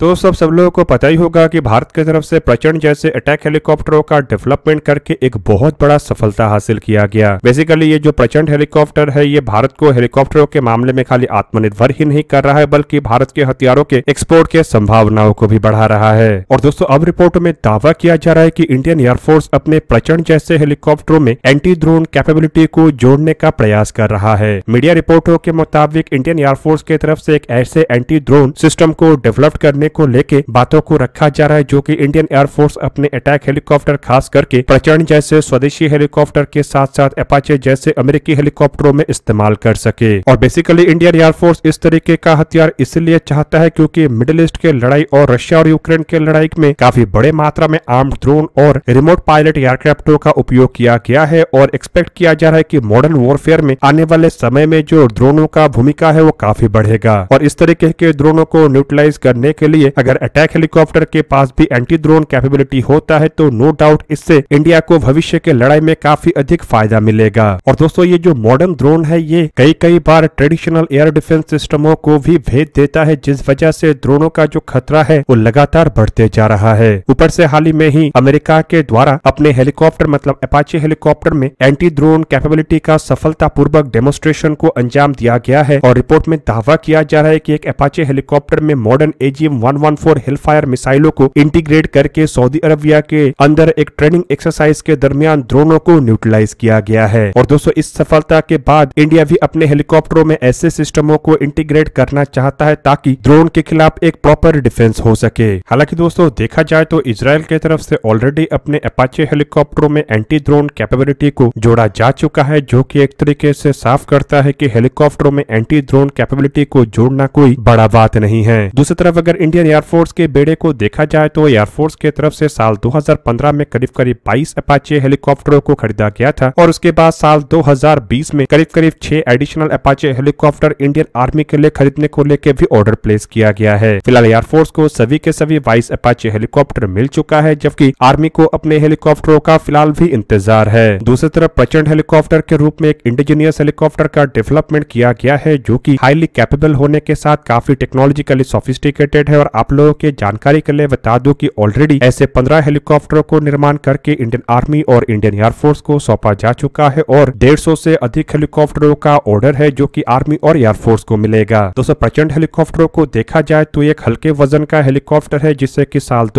तो सब सब लोगों को पता ही होगा कि भारत की तरफ से प्रचंड जैसे अटैक हेलीकॉप्टरों का डेवलपमेंट करके एक बहुत बड़ा सफलता हासिल किया गया बेसिकली ये जो प्रचंड हेलीकॉप्टर है ये भारत को हेलीकॉप्टरों के मामले में खाली आत्मनिर्भर ही नहीं कर रहा है बल्कि भारत के हथियारों के एक्सपोर्ट के संभावनाओं को भी बढ़ा रहा है और दोस्तों अब रिपोर्ट में दावा किया जा रहा है की इंडियन एयरफोर्स अपने प्रचंड जैसे हेलीकॉप्टरों में एंटी ड्रोन कैपेबिलिटी को जोड़ने का प्रयास कर रहा है मीडिया रिपोर्टों के मुताबिक इंडियन एयरफोर्स की तरफ से एक ऐसे एंटी ड्रोन सिस्टम को डेवलप करने करने को लेके बातों को रखा जा रहा है जो कि इंडियन एयरफोर्स अपने अटैक हेलीकॉप्टर खास करके प्रचंड जैसे स्वदेशी हेलीकॉप्टर के साथ साथ अपाचे जैसे अमेरिकी हेलीकॉप्टरों में इस्तेमाल कर सके और बेसिकली इंडियन एयरफोर्स इस तरीके का हथियार इसलिए चाहता है क्योंकि मिडिल ईस्ट के लड़ाई और रशिया और यूक्रेन के लड़ाई में काफी बड़े मात्रा में आर्म ड्रोन और रिमोट पायलट एयरक्राफ्टों का उपयोग किया गया है और एक्सपेक्ट किया जा रहा है की मॉडर्न वॉरफेयर में आने वाले समय में जो ड्रोनों का भूमिका है वो काफी बढ़ेगा और इस तरीके के ड्रोनों को न्यूट्रलाइज करने के लिए लिए अगर अटैक हेलीकॉप्टर के पास भी एंटी ड्रोन कैपेबिलिटी होता है तो नो डाउट इससे इंडिया को भविष्य के लड़ाई में काफी अधिक फायदा मिलेगा और दोस्तों ये जो मॉडर्न ड्रोन है ये कई कई बार ट्रेडिशनल एयर डिफेंस सिस्टमों को भी भेद देता है जिस वजह से ड्रोनों का जो खतरा है वो लगातार बढ़ते जा रहा है ऊपर से हाल ही में ही अमेरिका के द्वारा अपने हेलीकॉप्टर मतलब अपाचे हेलीकॉप्टर में एंटी ड्रोन कैपेबिलिटी का सफलतापूर्वक डेमोस्ट्रेशन को अंजाम दिया गया है और रिपोर्ट में दावा किया जा रहा है कि एक अपाचे हेलीकॉप्टर में मॉडर्न एजीएम 114 हेलफायर मिसाइलों को इंटीग्रेट करके सऊदी अरबिया के अंदर एक ट्रेनिंग एक्सरसाइज के दरमियान ड्रोनों को न्यूट्रलाइज किया गया है और दोस्तों इस सफलता के बाद इंडिया भी अपने हेलीकॉप्टरों में ऐसे सिस्टमों को इंटीग्रेट करना चाहता है ताकि ड्रोन के खिलाफ एक प्रॉपर डिफेंस हो सके हालांकि दोस्तों देखा जाए तो इसराइल की तरफ से ऑलरेडी अपने अपाचे हेलीकॉप्टरों में एंटी ड्रोन कैपेबिलिटी को जोड़ा जा चुका है जो कि एक तरीके से साफ करता है कि हेलीकॉप्टरों में एंटी ड्रोन कैपेबिलिटी को जोड़ना कोई बड़ा बात नहीं है दूसरी तरफ अगर इंडिया इंडियन एयरफोर्स के बेड़े को देखा जाए तो एयरफोर्स के तरफ से साल 2015 में करीब करीब 22 अपाचे हेलीकॉप्टरों को खरीदा गया था और उसके बाद साल 2020 में करीब करीब छह additional Apache helicopter Indian army के लिए खरीदने को लेकर भी ऑर्डर प्लेस किया गया है फिलहाल एयरफोर्स को सभी के सभी बाईस अपाचे हेलीकॉप्टर मिल चुका है जबकि आर्मी को अपने हेलीकॉप्टरों का फिलहाल भी इंतजार है दूसरी तरफ प्रचंड हेलीकॉप्टर के रूप में एक इंडिजीनियस हेलीकॉप्टर का डेवलपमेंट किया गया है जो की हाईली कैपेबल होने के साथ काफी टेक्नोलॉजिकली सोफिस्टिकेटेड है और पर आप लोगों के जानकारी के लिए बता दूं कि ऑलरेडी ऐसे पंद्रह हेलीकॉप्टरों को निर्माण करके इंडियन आर्मी और इंडियन एयरफोर्स को सौंपा जा चुका है और डेढ़ सौ से अधिक हेलीकॉप्टरों का ऑर्डर है जो की आर्मी और एयरफोर्स को मिलेगा दोस्तों प्रचंड हेलीकॉप्टरों को देखा जाए तो एक हल्के वजन का हेलीकॉप्टर है जिसे की साल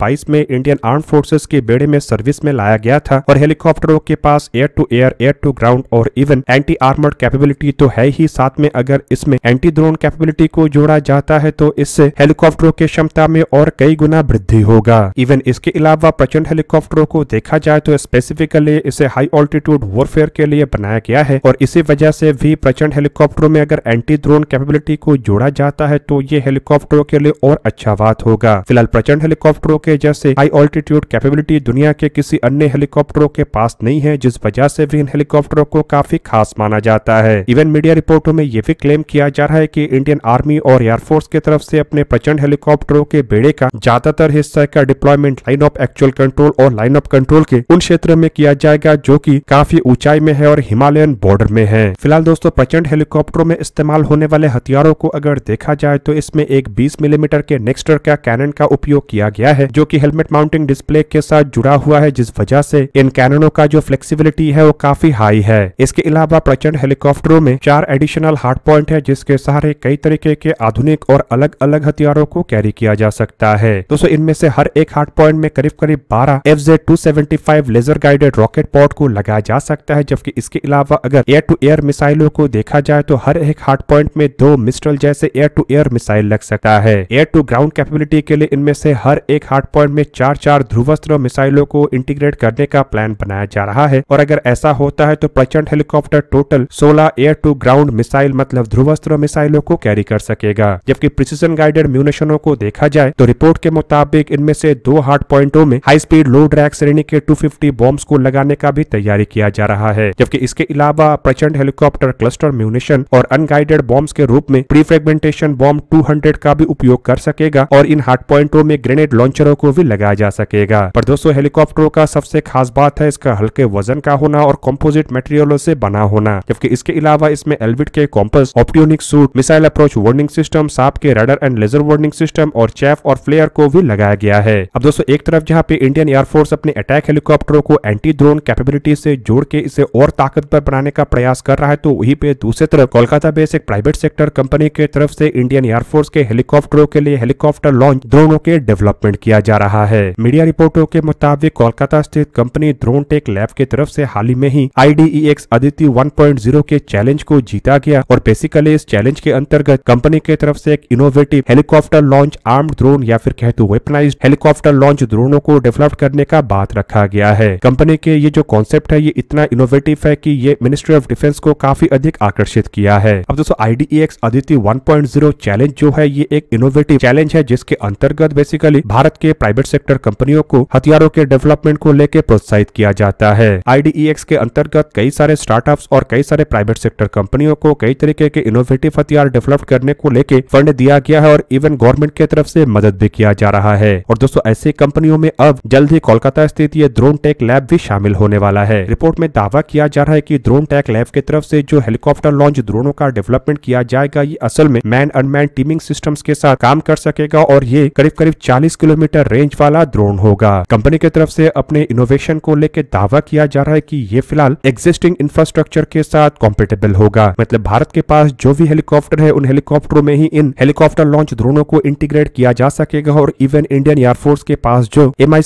बाईस में इंडियन आर्म फोर्सेज के बेड़े में सर्विस में लाया गया था और हेलीकॉप्टरों के पास air to air air to ground और इवन एंटी आर्मर्ड कैपेबिलिटी तो है ही साथ में अगर इसमें एंटी ड्रोन कैपेबिलिटी को जोड़ा जाता है तो इससे हेलीकॉप्टर हेलीकॉप्टरों की क्षमता में और कई गुना वृद्धि होगा इवन इसके अलावा प्रचंड हेलीकॉप्टरों को देखा जाए तो स्पेसिफिकली इसे हाई ऑल्टीट्यूड वॉरफेयर के लिए बनाया गया है और इसी वजह से भी प्रचंड हेलीकॉप्टरों में अगर एंटी ड्रोन कैपेबिलिटी को जोड़ा जाता है तो ये हेलीकॉप्टरों के लिए और अच्छा बात होगा फिलहाल प्रचंड हेलीकॉप्टरों के जैसे हाई ऑल्टीट्यूड कैपेबिलिटी दुनिया के किसी अन्य हेलीकॉप्टरों के पास नहीं है जिस वजह से भी इन हेलीकॉप्टरों को काफी खास माना जाता है इवन मीडिया रिपोर्टों में ये भी क्लेम किया जा रहा है की इंडियन आर्मी और एयरफोर्स की तरफ से अपने प्रचंड हेलीकॉप्टरों के बेड़े का ज्यादातर हिस्सा का deployment line of actual control और लाइन ऑफ कंट्रोल के उन क्षेत्र में किया जाएगा जो की काफी ऊंचाई में है और हिमालयन बॉर्डर में है फिलहाल दोस्तों प्रचंड हेलीकॉप्टरों में इस्तेमाल होने वाले हथियारों को अगर देखा जाए तो इसमें एक बीस मिलीमीटर के नेक्स्टर का कैनन का उपयोग किया गया है जो की हेलमेट माउंटिंग डिस्प्ले के साथ जुड़ा हुआ है जिस वजह से इन कैननों का जो फ्लेक्सिबिलिटी है वो काफी हाई है इसके अलावा प्रचंड हेलीकॉप्टरों में चार एडिशनल हार्ड पॉइंट है जिसके सहारे कई तरीके के आधुनिक और अलग अलग हथियारों हार्डवेयर को कैरी किया जा सकता है दोस्तों इनमें से हर एक हार्ड पॉइंट में करीब करीब बारह F Z two seventy five laser guided rocket pod को लगाया जा सकता है जबकि इसके अलावा अगर एयर टू एयर मिसाइलों को देखा जाए तो हर एक हार्ड पॉइंट में दो मिस्ट्रल जैसे एयर टू एयर मिसाइल लग सकता है एयर टू ग्राउंड कैपेबिलिटी के लिए इनमें से हर एक हार्ड पॉइंट में चार चार ध्रुवस्त्र मिसाइलों को इंटीग्रेट करने का प्लान बनाया जा रहा है और अगर ऐसा होता है तो Prachand helicopter total 16 air to ground missile मतलब ध्रुवस्त्र मिसाइलों को कैरी कर सकेगा जबकि प्रिसीजन गाइडेड म्यून इन्फॉर्मेशनों को देखा जाए तो रिपोर्ट के मुताबिक इनमें से दो हार्ड पॉइंटों में हाई स्पीड लो ड्रैक श्रेणी के 250 बॉम्ब्स को लगाने का भी तैयारी किया जा रहा है जबकि इसके अलावा प्रचंड हेलीकॉप्टर क्लस्टर म्यूनिशन और अनगाइडेड बॉम्ब के रूप में प्री फ्रेगमेंटेशन बॉम्ब टू का भी उपयोग कर सकेगा और इन हार्ड पॉइंटों में ग्रेनेड लॉन्चरों को भी लगाया जा सकेगा पर दोस्तों हेलीकॉप्टरों का सबसे खास बात है इसका हल्के वजन का होना और कॉम्पोजिट मटेरियलों से बना होना जबकि इसके अलावा इसमें एलविट के Compass optronic suite missile approach warning system Saab के radar and laser warning warning system और चैफ और फ्लेयर को भी लगाया गया है अब दोस्तों एक तरफ जहाँ पे इंडियन एयरफोर्स अपने अटैक हेलीकॉप्टरों को एंटी ड्रोन कैपेबिलिटी से जोड़ के इसे और ताकतवर बनाने का प्रयास कर रहा है तो वही पे दूसरी तरफ कोलकाता बेस एक प्राइवेट सेक्टर कंपनी के तरफ से इंडियन एयरफोर्स के हेलीकॉप्टरों के लिए हेलीकॉप्टर लॉन्च ड्रोनों के डेवलपमेंट किया जा रहा है मीडिया रिपोर्टों के मुताबिक कोलकाता स्थित कंपनी ड्रोन टेक लैब की तरफ से हाल ही में ही आईडीईएक्स अदिति 1.0 के चैलेंज को जीता गया और बेसिकली इस चैलेंज के अंतर्गत कंपनी के तरफ से एक innovative helicopter helicopter launch armed drone या फिर कहते वेपनाइज हेलीकॉप्टर लॉन्च ड्रोनों को डेवलप करने का बात रखा गया है कंपनी के ये जो कॉन्सेप्ट है ये इतना इनोवेटिव है की ये मिनिस्ट्री ऑफ डिफेंस को काफी अधिक आकर्षित किया है अब दोस्तों एक्स अदिति 1.0 चैलेंज जो है ये एक इनोवेटिव चैलेंज है जिसके अंतर्गत बेसिकली भारत के प्राइवेट सेक्टर कंपनियों को हथियारों के डेवलपमेंट को लेकर प्रोत्साहित किया जाता है आईडी e के अंतर्गत कई सारे स्टार्टअप और कई सारे प्राइवेट सेक्टर कंपनियों को कई तरीके के इनोवेटिव हथियार डेवलप करने को लेकर फंड दिया गया है और इवन गवर्नमेंट की तरफ से मदद भी किया जा रहा है और दोस्तों ऐसे कंपनियों में अब जल्द ही कोलकाता स्थित ये ड्रोन टेक लैब भी शामिल होने वाला है रिपोर्ट में दावा किया जा रहा है की ड्रोन टेक लैब की तरफ ऐसी जो हेलीकॉप्टर लॉन्च ड्रोनों का डेवलपमेंट किया जाएगा ये असल में मैन अनमैन टीमिंग सिस्टम के साथ काम कर सकेगा और ये करीब करीब चालीस किलोमीटर रेंज वाला ड्रोन होगा कंपनी की तरफ से अपने इनोवेशन को लेकर दावा किया जा रहा है कि ये फिलहाल एग्जिस्टिंग इंफ्रास्ट्रक्चर के साथ कॉम्पेटेबल होगा मतलब भारत के पास जो भी हेलीकॉप्टर है उन हेलीकॉप्टरों में ही इन हेलीकॉप्टर लॉन्च ड्रोनों को इंटीग्रेट किया जा सकेगा और इवन इंडियन एयरफोर्स के पास जो एम आई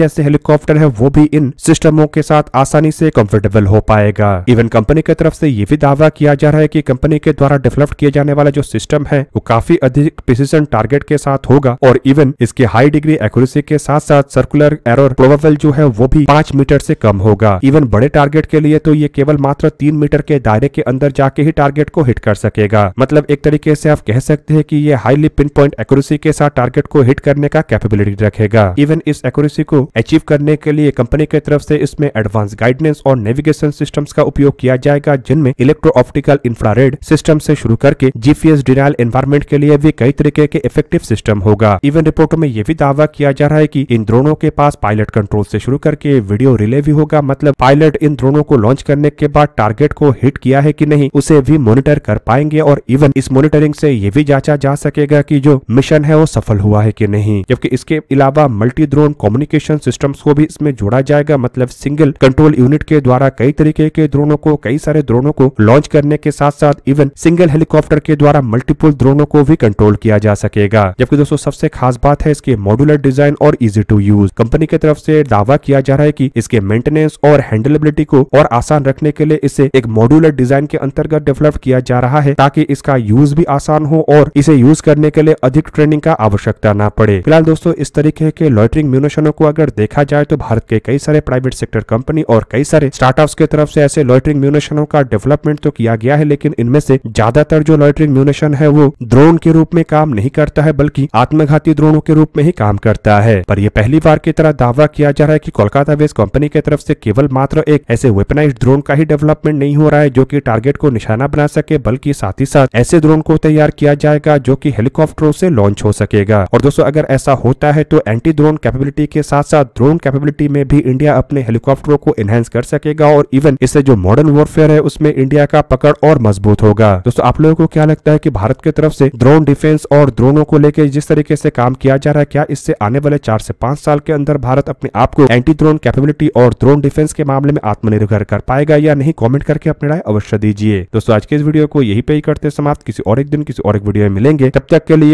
जैसे हेलीकॉप्टर है वो भी इन सिस्टमों के साथ आसानी से कंफर्टेबल हो पाएगा इवन कंपनी की तरफ से ये भी दावा किया जा रहा है की कंपनी के द्वारा डेवलप किए जाने वाला जो सिस्टम है वो काफी अधिक प्रिसीजन टारगेट के साथ होगा और इवन इसके हाई डिग्री एक्यूरेसी के साथ साथ सर्कुलर एरर प्रोबेबल जो है वो भी पांच मीटर से कम होगा इवन बड़े टारगेट के लिए तो ये केवल मात्र तीन मीटर के दायरे के अंदर जाके ही टारगेट को हिट कर सकेगा मतलब एक तरीके से आप कह सकते हैं कि ये हाईली पिन पॉइंट एक्यूरेसी के साथ टारगेट को हिट करने का कैपेबिलिटी रखेगा इवन इस एक्यूरेसी को अचीव करने के लिए कंपनी की तरफ से इसमें एडवांस गाइडेंस और नेविगेशन सिस्टम्स का उपयोग किया जाएगा जिनमें इलेक्ट्रो ऑप्टिकल इंफ्रारेड सिस्टम से शुरू करके जीपीएस डिनाइल एनवायरमेंट के लिए भी कई तरीके के इफेक्टिव सिस्टम होगा इवन रिपोर्ट में यह भी दावा किया जा रहा है की इन ड्रोनों के पास पायलट कंट्रोल ऐसी शुरू करके वीडियो रिले भी होगा मतलब पायलट इन ड्रोनों को लॉन्च करने के बाद टारगेट को हिट किया है की नहीं उसे भी मॉनिटर कर पाएंगे और इवन इस मॉनिटरिंग से ये भी जांचा जा सकेगा की जो मिशन है वो सफल हुआ है कि नहीं जबकि इसके अलावा मल्टी ड्रोन कम्युनिकेशन सिस्टम्स को भी इसमें जोड़ा जाएगा मतलब सिंगल कंट्रोल यूनिट के द्वारा कई तरीके के ड्रोनों को कई सारे ड्रोनों को लॉन्च करने के साथ साथ इवन सिंगल हेलीकॉप्टर के द्वारा मल्टीपल ड्रोनों को भी कंट्रोल किया जा सकेगा जबकि दोस्तों सबसे खास बात है इसके मॉड्यूलर डिजाइन और इजी टू यूज कंपनी की तरफ से दावा किया जा रहा है की इसके मेंटेनेंस और हैंडलेबिलिटी को और आसान रखने के लिए इसे एक मॉड्यूलर डिजाइन के अंतर्गत डेवलप किया जा रहा है ताकि इसका यूज भी आसान हो और इसे यूज करने के लिए अधिक ट्रेनिंग का आवश्यकता न पड़े फिलहाल दोस्तों इस तरीके के लॉटरिंग म्यूनेशनों को अगर देखा जाए तो भारत के कई सारे प्राइवेट सेक्टर कंपनी और कई सारे स्टार्टअप के तरफ से ऐसे लॉटरिंग म्यूनेशनों का डेवलपमेंट तो किया गया है लेकिन इनमें से ज्यादातर जो लॉटरिंग म्यूनेशन है वो ड्रोन के रूप में काम नहीं करता है बल्कि आत्मघाती ड्रोनों के रूप में ही काम करता है पर यह पहली बार की तरह दावा किया जा रहा है की कोलकाता वेस्ट कंपनी की तरफ से केवल मात्र एक ऐसे वेपनाइज ड्रोन का ही डेवलपमेंट नहीं हो रहा है जो की टारगेट को निशाना बना सके बल्कि साथ ही साथ ऐसे ड्रोन को तैयार किया जाएगा जो की हेलीकॉप्टर मेट्रो से लॉन्च हो सकेगा और दोस्तों अगर ऐसा होता है तो एंटी ड्रोन कैपेबिलिटी के साथ साथ ड्रोन कैपेबिलिटी में भी इंडिया अपने हेलीकॉप्टरों को एनहेंस कर सकेगा और इवन इससे जो मॉडर्न वॉरफेयर है उसमें इंडिया का पकड़ और मजबूत होगा दोस्तों आप लोगों को क्या लगता है की भारत की तरफ से ड्रोन डिफेंस और ड्रोनों को लेकर जिस तरीके से काम किया जा रहा है क्या इससे आने वाले चार से पांच साल के अंदर भारत अपने आप को एंटी ड्रोन कैपेबिलिटी और ड्रोन डिफेंस के मामले में आत्मनिर्भर कर पाएगा या नहीं कमेंट करके अपने राय अवश्य दीजिए दोस्तों आज के इस वीडियो को यही पे ही करते समाप्त किसी और एक दिन किसी और एक वीडियो में मिलेंगे तब तक के लिए